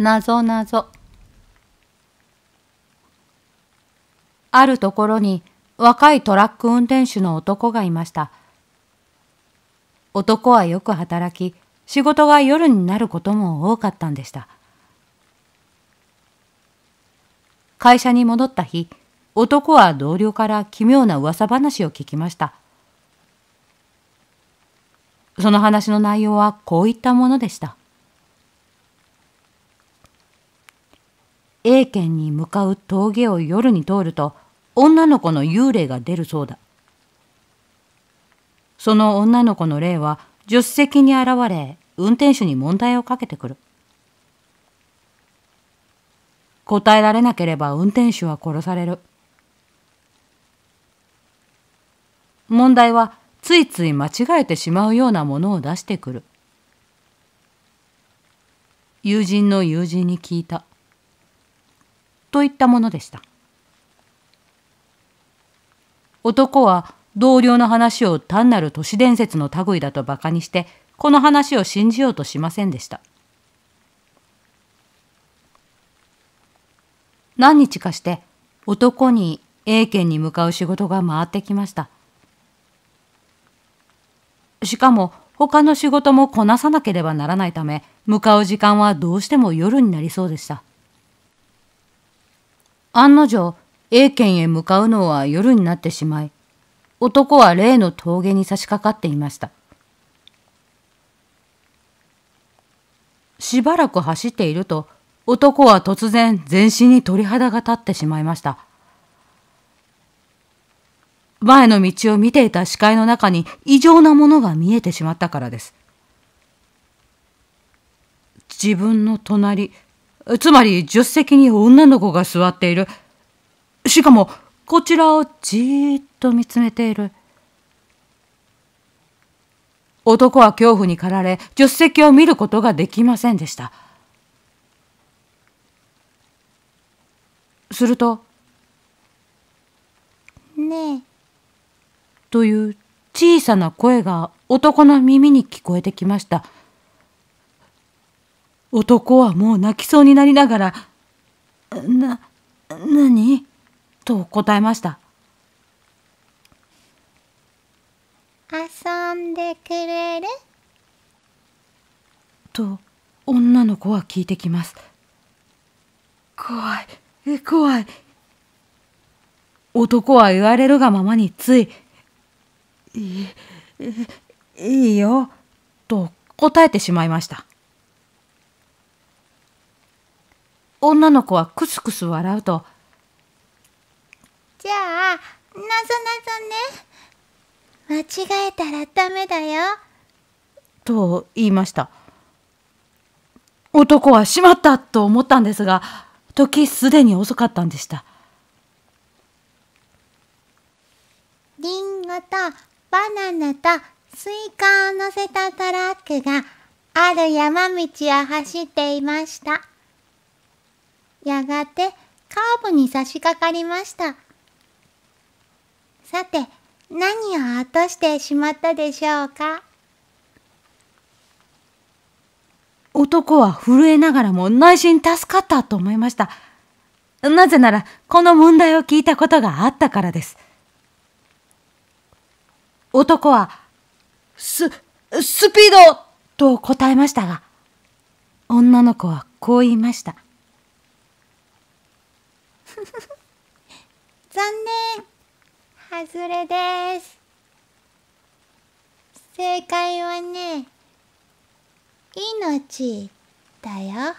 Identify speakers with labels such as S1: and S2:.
S1: なぞなぞ。あるところに若いトラック運転手の男がいました。男はよく働き、仕事が夜になることも多かったんでした。会社に戻った日、男は同僚から奇妙な噂話を聞きました。その話の内容はこういったものでした。A 県に向かう峠を夜に通ると女の子の幽霊が出るそうだその女の子の霊は助手席に現れ運転手に問題をかけてくる答えられなければ運転手は殺される問題はついつい間違えてしまうようなものを出してくる友人の友人に聞いたといったものでした男は同僚の話を単なる都市伝説の類だと馬鹿にしてこの話を信じようとしませんでした何日かして男に A 県に向かう仕事が回ってきましたしかも他の仕事もこなさなければならないため向かう時間はどうしても夜になりそうでした案の定 A 県へ向かうのは夜になってしまい男は例の峠に差し掛かっていましたしばらく走っていると男は突然全身に鳥肌が立ってしまいました前の道を見ていた視界の中に異常なものが見えてしまったからです自分の隣つまり助手席に女の子が座っている。しかも、こちらをじーっと見つめている。男は恐怖に駆られ、助手席を見ることができませんでした。すると、ねえ。という小さな声が男の耳に聞こえてきました。男はもう泣きそうになりながら、な、何と答えました。
S2: 遊んでくれる
S1: と女の子は聞いてきます。
S2: 怖い、怖い。
S1: 男は言われるがままについ、いい、いいよ、と答えてしまいました。女の子はクスクス笑うと、
S2: じゃあ、なぞなぞね。間違えたらダメだよ。
S1: と言いました。男はしまったと思ったんですが、時すでに遅かったんでした。
S2: リンゴとバナナとスイカを乗せたトラックがある山道を走っていました。やがてカーブに差し掛かりました。さて、何を落としてしまったでしょうか
S1: 男は震えながらも内心助かったと思いました。なぜなら、この問題を聞いたことがあったからです。男は、す、スピードと答えましたが、女の子は
S2: こう言いました。残念外れです正解はね命だよ